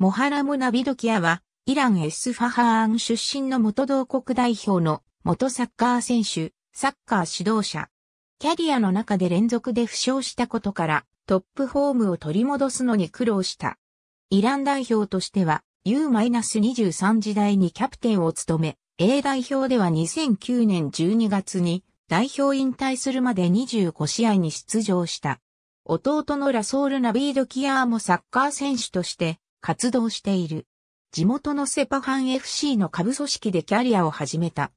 モハラム・ナビドキアは、イラン・エスファハーン出身の元同国代表の元サッカー選手、サッカー指導者。キャリアの中で連続で負傷したことから、トップフォームを取り戻すのに苦労した。イラン代表としては、U-23 時代にキャプテンを務め、A 代表では2009年12月に代表引退するまで25試合に出場した。弟のラソール・ナビード・キアーもサッカー選手として活動している。地元のセパファン FC の下部組織でキャリアを始めた。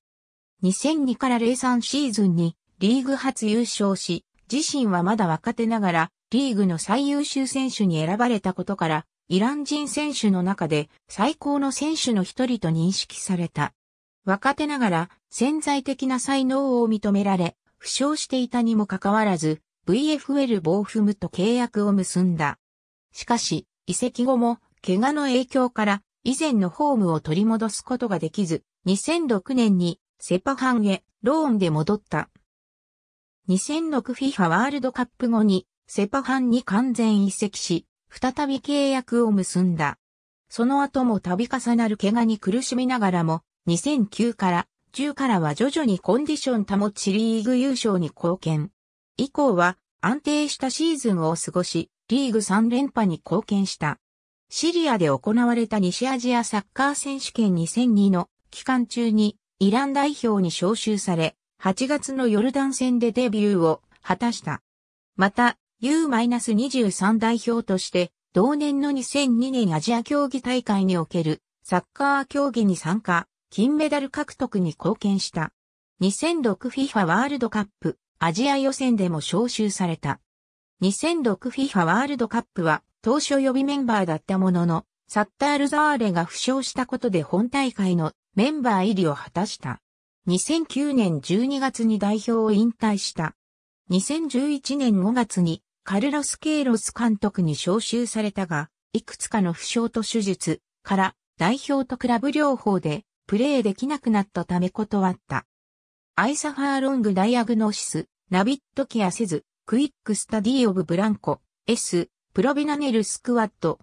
2002から03シーズンにリーグ初優勝し、自身はまだ若手ながらリーグの最優秀選手に選ばれたことから、イラン人選手の中で最高の選手の一人と認識された。若手ながら潜在的な才能を認められ、負傷していたにもかかわらず、VFL ボーフムと契約を結んだ。しかし、移籍後も怪我の影響から以前のホームを取り戻すことができず、2006年にセパハンへローンで戻った。2006FIFA ワールドカップ後にセパハンに完全移籍し、再び契約を結んだ。その後も度重なる怪我に苦しみながらも、2009から10からは徐々にコンディション保ちリーグ優勝に貢献。以降は安定したシーズンを過ごし、リーグ3連覇に貢献した。シリアで行われた西アジアサッカー選手権2002の期間中にイラン代表に招集され、8月のヨルダン戦でデビューを果たした。また、U-23 代表として、同年の2002年アジア競技大会におけるサッカー競技に参加、金メダル獲得に貢献した。2006FIFA ワールドカップアジア予選でも招集された。2006FIFA ワールドカップは当初予備メンバーだったものの、サッタールザーレが負傷したことで本大会のメンバー入りを果たした。2009年12月に代表を引退した。2011年5月にカルロス・ケイロス監督に招集されたが、いくつかの負傷と手術から代表とクラブ両方でプレーできなくなったため断った。アイサファーロングダイアグノシス、ナビットケアせず、クイックスタディオブブランコ、S、プロビナネルスクワット。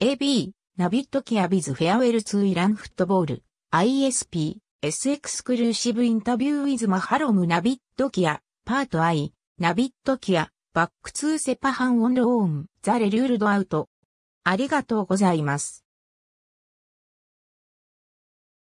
AB、ナビットキアビズフェアウェルツーイランフットボール。ISP、S エクスクルーシブインタビューウィズマハロムナビットキア、パート I、ナビットキア、バックツーセパハンオンローン、ザレルールドアウト。ありがとうございます。